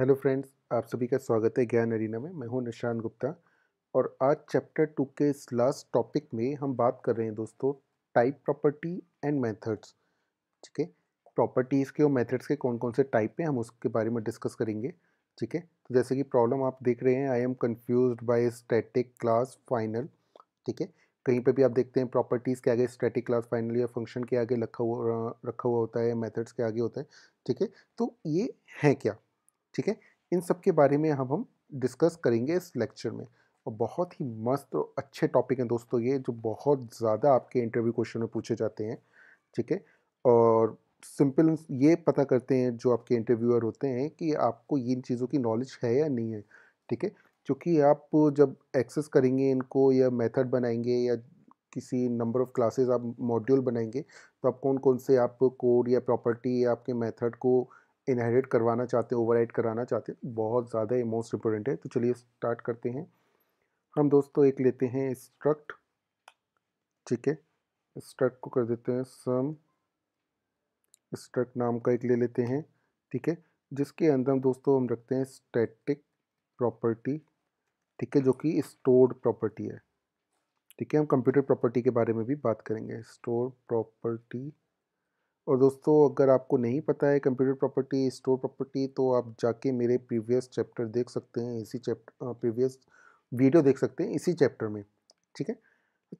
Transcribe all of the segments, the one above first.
hello friends आप सभी का स्वागत है ज्ञान अरीना में मैं हूं निशान गुप्ता और आज चैप्टर टू के इस लास्ट टॉपिक में हम बात कर रहे हैं दोस्तों टाइप प्रॉपर्टी एंड मेथड्स ठीक है प्रॉपर्टीज़ के और मेथड्स के कौन कौन से टाइप हैं हम उसके बारे में डिस्कस करेंगे ठीक है तो जैसे कि प्रॉब्लम आप देख रहे हैं I am confuse by static class final ठीक है कहीं पर भी आप देखते हैं प्रॉपर्टीज़ के आगे स्टैटिक क्लास फाइनल या फंक्शन के आगे रखा हुआ रखा हुआ होता है मेथड्स के आगे होता है ठीक है तो ये हैं क्या ठीक है इन सब के बारे में हम हम डिस्कस करेंगे इस लेक्चर में और बहुत ही मस्त और अच्छे टॉपिक हैं दोस्तों ये जो बहुत ज़्यादा आपके इंटरव्यू क्वेश्चन में पूछे जाते हैं ठीक है और सिंपल ये पता करते हैं जो आपके इंटरव्यूअर होते हैं कि आपको इन चीज़ों की नॉलेज है या नहीं है ठीक है क्योंकि आप जब एक्सेस करेंगे इनको या मेथड बनाएंगे या किसी नंबर ऑफ़ क्लासेस आप मॉड्यूल बनाएंगे तो आप कौन कौन से आप कोड या प्रॉपर्टी या आपके मेथड को इनहेरिट करवाना चाहते हैं ओवर कराना चाहते हैं बहुत ज़्यादा ये मोस्ट इम्पोर्टेंट है तो चलिए स्टार्ट करते हैं हम दोस्तों एक लेते हैं स्ट्रक्ट ठीक है स्ट्रक्ट को कर देते हैं सम स्ट्रक्ट नाम का एक ले लेते हैं ठीक है जिसके अंदर दोस्तों हम रखते हैं स्टैटिक प्रॉपर्टी ठीक है जो कि स्टोर्ड प्रॉपर्टी है ठीक है हम कंप्यूटर प्रॉपर्टी के बारे में भी बात करेंगे स्टोर प्रॉपर्टी और दोस्तों अगर आपको नहीं पता है कंप्यूटर प्रॉपर्टी स्टोर प्रॉपर्टी तो आप जाके मेरे प्रीवियस चैप्टर देख सकते हैं इसी चैप्टर प्रीवियस वीडियो देख सकते हैं इसी चैप्टर में ठीक है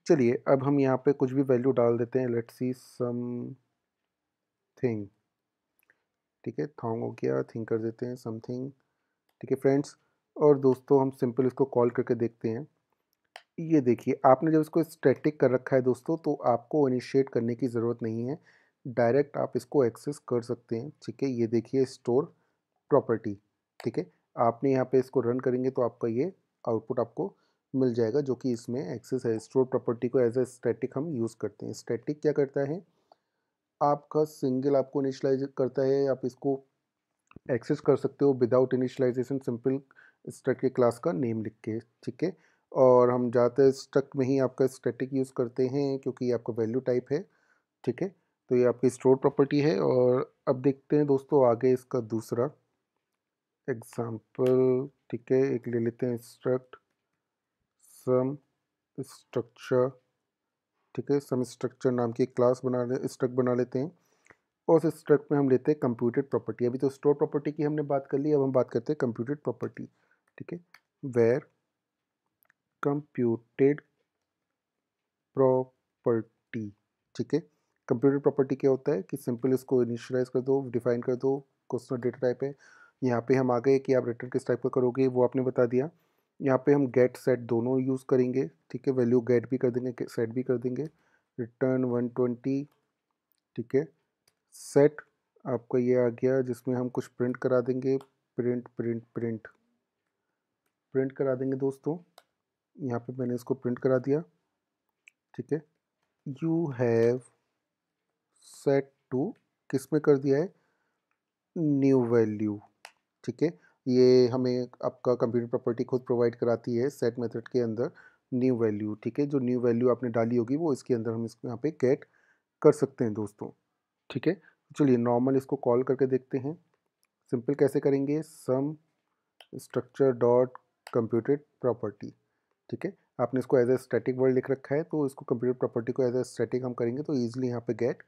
चलिए अब हम यहाँ पे कुछ भी वैल्यू डाल देते हैं लेट्स सी सम थिंग ठीक है थॉन्ग हो गया थिंग कर देते हैं समथिंग ठीक है फ्रेंड्स और दोस्तों हम सिंपल इसको कॉल करके देखते हैं ये देखिए आपने जब इसको स्टैटिक कर रखा है दोस्तों तो आपको इनिशिएट करने की ज़रूरत नहीं है डायरेक्ट आप इसको एक्सेस कर सकते हैं ठीक है ये देखिए स्टोर प्रॉपर्टी ठीक है आपने यहाँ पे इसको रन करेंगे तो आपका ये आउटपुट आपको मिल जाएगा जो कि इसमें एक्सेस है स्टोर प्रॉपर्टी को एज ए स्टैटिक हम यूज़ करते हैं स्टैटिक क्या करता है आपका सिंगल आपको इनिशलाइज करता है आप इसको एक्सेस कर सकते हो विदाउट इनिशलाइजेशन सिंपल स्ट्रक के क्लास का नेम लिख के ठीक है और हम ज़्यादातर स्ट्रक में ही आपका स्टैटिक यूज़ करते हैं क्योंकि ये आपका वैल्यू टाइप है ठीक है तो ये आपकी स्टोर प्रॉपर्टी है और अब देखते हैं दोस्तों आगे इसका दूसरा एग्जाम्पल ठीक है एक ले लेते हैं इंस्ट्रक्ट सम स्ट्रक्चर ठीक है सम स्ट्रक्चर नाम की क्लास बना ले स्ट्रक बना लेते हैं और उस स्ट्रक में हम लेते हैं कंप्यूटेड प्रॉपर्टी अभी तो स्टोर प्रॉपर्टी की हमने बात कर ली अब हम बात करते हैं कंप्यूटेड प्रॉपर्टी ठीक है वेर कंप्यूटेड प्रॉपर्टी ठीक है कंप्यूटर प्रॉपर्टी क्या होता है कि सिंपल इसको इनिशलाइज कर दो डिफाइन कर दो क्वेश्चन डेटा टाइप है यहाँ पे हम आ गए कि आप रिटर्न किस टाइप का करोगे वो आपने बता दिया यहाँ पे हम गेट सेट दोनों यूज़ करेंगे ठीक है वैल्यू गेट भी कर देंगे सेट भी कर देंगे रिटर्न वन ट्वेंटी ठीक है सेट आपका ये आ गया जिसमें हम कुछ प्रिंट करा देंगे प्रिंट प्रिंट प्रिंट प्रिंट करा देंगे दोस्तों यहाँ पे मैंने इसको प्रिंट करा दिया ठीक है यू हैव सेट टू किस में कर दिया है न्यू वैल्यू ठीक है ये हमें आपका कंप्यूटर प्रॉपर्टी खुद प्रोवाइड कराती है सेट मेथड के अंदर न्यू वैल्यू ठीक है जो न्यू वैल्यू आपने डाली होगी वो इसके अंदर हम इसको यहाँ पे गेट कर सकते हैं दोस्तों ठीक है चलिए नॉर्मल इसको कॉल करके देखते हैं सिंपल कैसे करेंगे some structure dot computed property ठीक है आपने इसको एज ए स्टैटिक वर्ड लिख रखा है तो इसको कंप्यूटर प्रॉपर्टी को एज ए स्टैटिक हम करेंगे तो ईजिली यहाँ पे गेट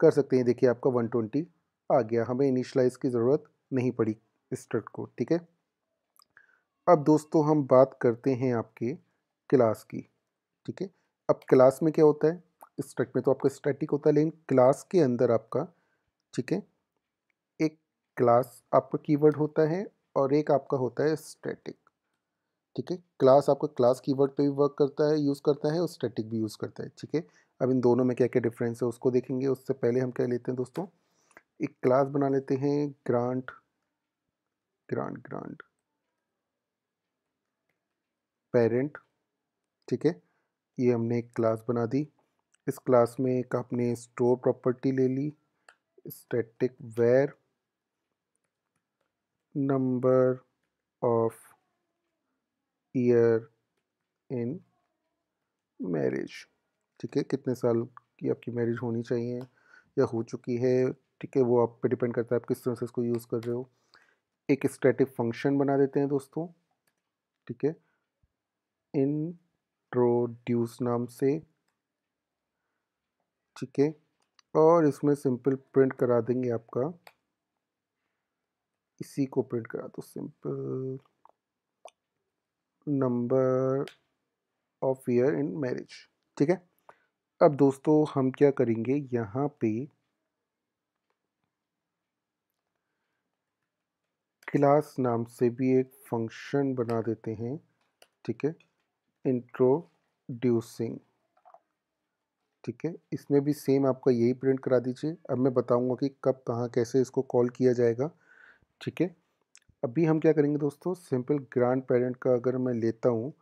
कर सकते हैं देखिए आपका 120 आ गया हमें इनिशलाइज की ज़रूरत नहीं पड़ी स्टड को ठीक है अब दोस्तों हम बात करते हैं आपके क्लास की ठीक है अब क्लास में क्या होता है स्ट्रट में तो आपका स्टैटिक होता है लेकिन क्लास के अंदर आपका ठीक है एक क्लास आपका कीवर्ड होता है और एक आपका होता है स्टैटिक ठीक है क्लास आपका क्लास कीवर्ड पे भी वर्क करता है यूज़ करता है और स्टैटिक भी यूज़ करता है ठीक है अब इन दोनों में क्या क्या डिफरेंस है उसको देखेंगे उससे पहले हम क्या लेते हैं दोस्तों एक क्लास बना लेते हैं ग्रांट ग्रांट ग्रांट पेरेंट ठीक है ये हमने एक क्लास बना दी इस क्लास में एक आपने स्टोर प्रॉपर्टी ले ली static var number of year in marriage ठीक है कितने साल की आपकी मैरिज होनी चाहिए या हो चुकी है ठीक है वो आप पे डिपेंड करता है आप किस तरह से इसको यूज़ कर रहे हो एक स्टैटिक फंक्शन बना देते हैं दोस्तों ठीक है इंट्रोड्यूस नाम से ठीक है और इसमें सिंपल प्रिंट करा देंगे आपका इसी को प्रिंट करा दो simple number of year in marriage ठीक है अब दोस्तों हम क्या करेंगे यहाँ पे क्लास नाम से भी एक फंक्शन बना देते हैं ठीक है इंट्रोड्यूसिंग ठीक है इसमें भी सेम आपका यही प्रिंट करा दीजिए अब मैं बताऊंगा कि कब कहाँ कैसे इसको कॉल किया जाएगा ठीक है अभी हम क्या करेंगे दोस्तों सिंपल ग्रैंड पेरेंट का अगर मैं लेता हूँ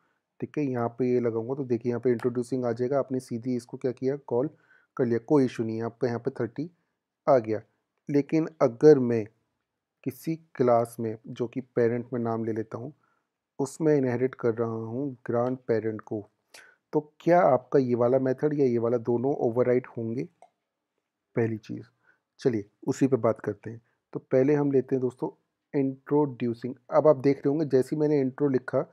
ठीक है यहाँ पे ये लगाऊंगा तो देखिए यहाँ पे इंट्रोड्यूसिंग आ जाएगा आपने सीधी इसको क्या किया कॉल कर लिया कोई इशू नहीं है आपका यहाँ पे थर्टी आ गया लेकिन अगर मैं किसी क्लास में जो कि पेरेंट में नाम ले लेता हूँ उसमें इनहेरिट कर रहा हूँ ग्रांड पेरेंट को तो क्या आपका ये वाला मेथड या ये वाला दोनों ओवर होंगे पहली चीज़ चलिए उसी पर बात करते हैं तो पहले हम लेते हैं दोस्तों इंट्रोड्यूसिंग अब आप देख रहे होंगे जैसे मैंने इंट्रो लिखा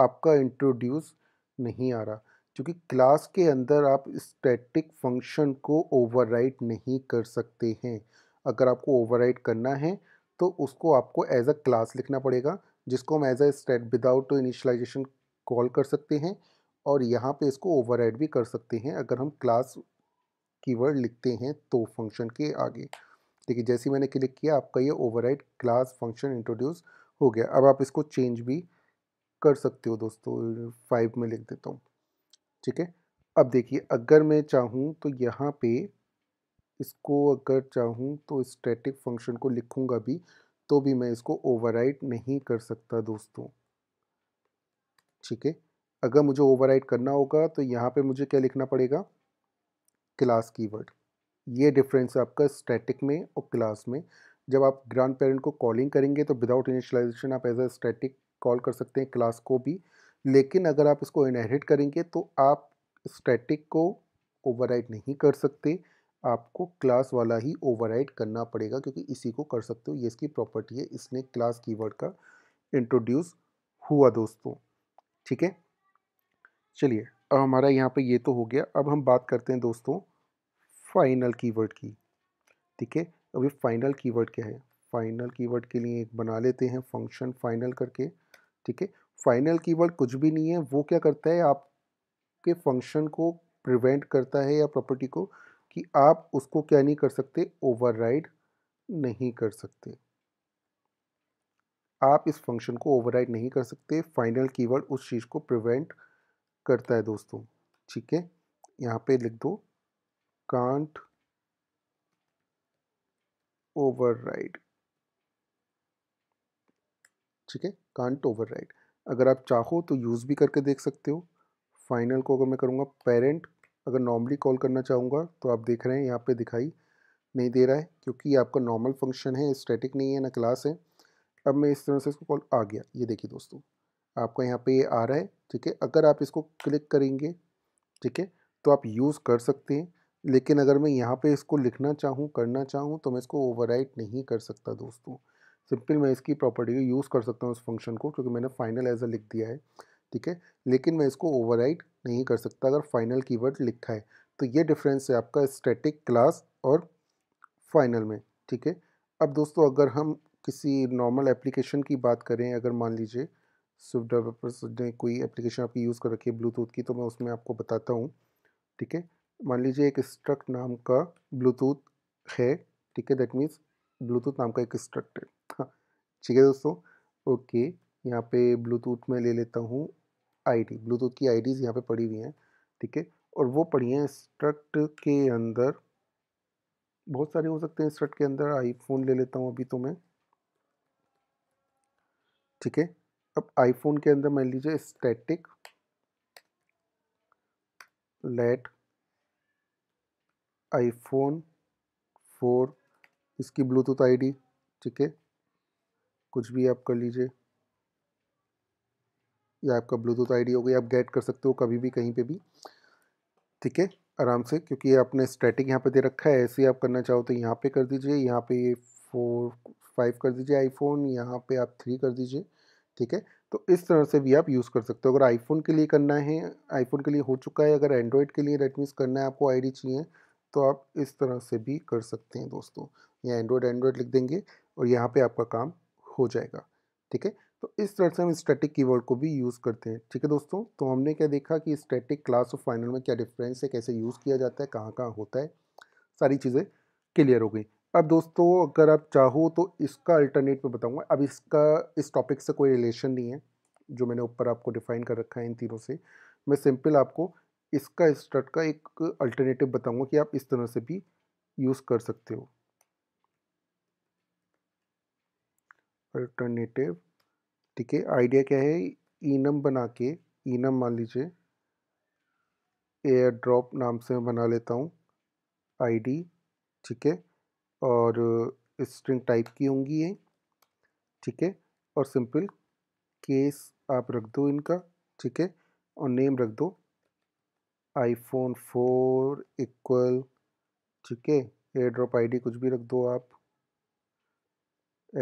आपका इंट्रोड्यूस नहीं आ रहा क्योंकि क्लास के अंदर आप स्टैटिक फंक्शन को ओवरराइट नहीं कर सकते हैं अगर आपको ओवरराइट करना है तो उसको आपको एज अ क्लास लिखना पड़ेगा जिसको हम as a state without initialisation call कर सकते हैं और यहाँ पे इसको ओवरराइड भी कर सकते हैं अगर हम क्लास कीवर्ड लिखते हैं तो फंक्शन के आगे ठीक है जैसे मैंने क्लिक किया आपका ये ओवरराइड क्लास फंक्शन इंट्रोड्यूस हो गया अब आप इसको चेंज भी कर सकते हो दोस्तों फाइव में लिख देता हूँ ठीक है अब देखिए अगर मैं चाहूँ तो यहाँ पे इसको अगर चाहूँ तो स्टैटिक फंक्शन को लिखूँगा भी तो भी मैं इसको ओवरराइड नहीं कर सकता दोस्तों ठीक है अगर मुझे ओवरराइड करना होगा तो यहाँ पे मुझे क्या लिखना पड़ेगा क्लास कीवर्ड ये डिफरेंस है आपका स्टैटिक में और क्लास में जब आप ग्रांड पेरेंट को कॉलिंग करेंगे तो विदाउट इनिशलाइजेशन आप एज अ स्टैटिक कॉल कर सकते हैं क्लास को भी लेकिन अगर आप इसको इनहेरिट करेंगे तो आप स्टैटिक को ओवरराइड नहीं कर सकते आपको क्लास वाला ही ओवरराइड करना पड़ेगा क्योंकि इसी को कर सकते हो ये इसकी प्रॉपर्टी है इसने क्लास कीवर्ड का इंट्रोड्यूस हुआ दोस्तों ठीक है चलिए अब हमारा यहाँ पे ये तो हो गया अब हम बात करते हैं दोस्तों फाइनल कीवर्ड की ठीक है अब ये फाइनल कीवर्ड क्या है फाइनल कीवर्ड के लिए एक बना लेते हैं फंक्शन फाइनल करके ठीक है फाइनल कीवर्ड कुछ भी नहीं है वो क्या करता है आपके फंक्शन को प्रिवेंट करता है या प्रॉपर्टी को कि आप उसको क्या नहीं कर सकते ओवरराइड नहीं कर सकते आप इस फंक्शन को ओवरराइड नहीं कर सकते फाइनल कीवर्ड उस चीज़ को प्रिवेंट करता है दोस्तों ठीक है यहाँ पे लिख दो कांट ओवरराइड ठीक है कांट ओवर अगर आप चाहो तो यूज़ भी करके देख सकते हो फाइनल को अगर मैं करूँगा पेरेंट अगर नॉर्मली कॉल करना चाहूँगा तो आप देख रहे हैं यहाँ पे दिखाई नहीं दे रहा है क्योंकि आपका नॉर्मल फंक्शन है स्टैटिक नहीं है ना क्लास है अब मैं इस तरह से इसको कॉल आ गया ये देखिए दोस्तों आपका यहाँ पे ये आ रहा है ठीक है अगर आप इसको क्लिक करेंगे ठीक है तो आप यूज़ कर सकते हैं लेकिन अगर मैं यहाँ पर इसको लिखना चाहूँ करना चाहूँ तो मैं इसको ओवर नहीं कर सकता दोस्तों सिंपल मैं इसकी प्रॉपर्टी को यूज़ कर सकता हूँ उस फंक्शन को क्योंकि मैंने फाइनल एज अ लिख दिया है ठीक है लेकिन मैं इसको ओवरराइड नहीं कर सकता अगर फाइनल कीवर्ड लिखा है तो ये डिफरेंस है आपका स्टैटिक क्लास और फाइनल में ठीक है अब दोस्तों अगर हम किसी नॉर्मल एप्लीकेशन की बात करें अगर मान लीजिए स्विफ्ट डेवलपर्स ने कोई एप्लीकेशन आपकी यूज़ कर रखी है ब्लूटूथ की तो मैं उसमें आपको बताता हूँ ठीक है मान लीजिए एक स्ट्रक्ट नाम का ब्लूटूथ है ठीक है दैट मीन्स ब्लूटूथ नाम का एक स्ट्रक्ट है ठीक है दोस्तों ओके यहाँ पे ब्लूटूथ में ले लेता हूँ आईडी ब्लूटूथ की आईडीज़ यहाँ पर पड़ी हुई हैं ठीक है और वो पड़ी हैं स्ट्रक्ट के अंदर बहुत सारे हो सकते हैं स्ट्रक्ट के अंदर आईफोन ले लेता हूँ अभी तो मैं ठीक है अब आईफोन के अंदर मान लीजिए स्टैटिक लेट आईफोन फोर इसकी ब्लूटूथ आईडी ठीक है कुछ भी आप कर लीजिए या आपका ब्लूटूथ आईडी हो गई आप गेट कर सकते हो कभी भी कहीं पे भी ठीक है आराम से क्योंकि ये आपने स्टैटिक यहाँ पे दे रखा है ऐसे ही आप करना चाहो तो यहाँ पे कर दीजिए यहाँ पे ये फोर फाइव कर दीजिए आईफोन यहाँ पे आप थ्री कर दीजिए ठीक है तो इस तरह से भी आप यूज़ कर सकते हो अगर आईफोन के लिए करना है आईफोन के लिए हो चुका है अगर एंड्रॉयड के लिए रेडमीस करना है आपको डी चाहिए तो आप इस तरह से भी कर सकते हैं दोस्तों या एंड्रॉयड एंड्रॉयड लिख देंगे और यहाँ पर आपका काम हो जाएगा ठीक है तो इस तरह से हम स्टैटिक कीवर्ड को भी यूज़ करते हैं ठीक है दोस्तों तो हमने क्या देखा कि स्टैटिक क्लास और फाइनल में क्या डिफरेंस है कैसे यूज़ किया जाता है कहाँ कहाँ होता है सारी चीज़ें क्लियर हो गई अब दोस्तों अगर आप चाहो तो इसका अल्टरनेट में बताऊँगा अब इसका इस टॉपिक से कोई रिलेशन नहीं है जो मैंने ऊपर आपको डिफाइन कर रखा है इन तीनों से मैं सिंपल आपको इसका स्टार्ट का एक अल्टरनेटिव बताऊंगा कि आप इस तरह से भी यूज़ कर सकते हो अल्टरनेटिव ठीक है आइडिया क्या है ईनम बना के ईनम मान लीजिए एयर ड्रॉप नाम से मैं बना लेता हूँ आईडी ठीक है और स्ट्रिंग टाइप की होंगी ये ठीक है और सिंपल केस आप रख दो इनका ठीक है और नेम रख दो आईफोन फोर इक्वल ठीक है एयर ड्रॉप आईडी कुछ भी रख दो आप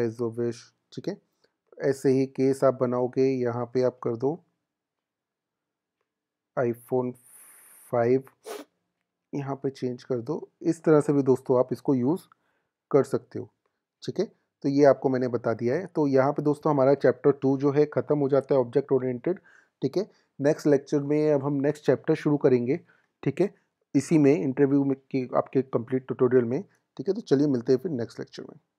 एज ओ विश ठीक है ऐसे ही केस आप बनाओगे यहाँ पे आप कर दो आईफोन फाइव यहाँ पे चेंज कर दो इस तरह से भी दोस्तों आप इसको यूज़ कर सकते हो ठीक है तो ये आपको मैंने बता दिया है तो यहाँ पे दोस्तों हमारा चैप्टर टू जो है ख़त्म हो जाता है ऑब्जेक्ट ओरिएंटेड ठीक है नेक्स्ट लेक्चर में अब हम नेक्स्ट चैप्टर शुरू करेंगे ठीक है इसी में इंटरव्यू में आपके कंप्लीट ट्यूटोरियल में ठीक है तो चलिए मिलते हैं फिर नेक्स्ट लेक्चर में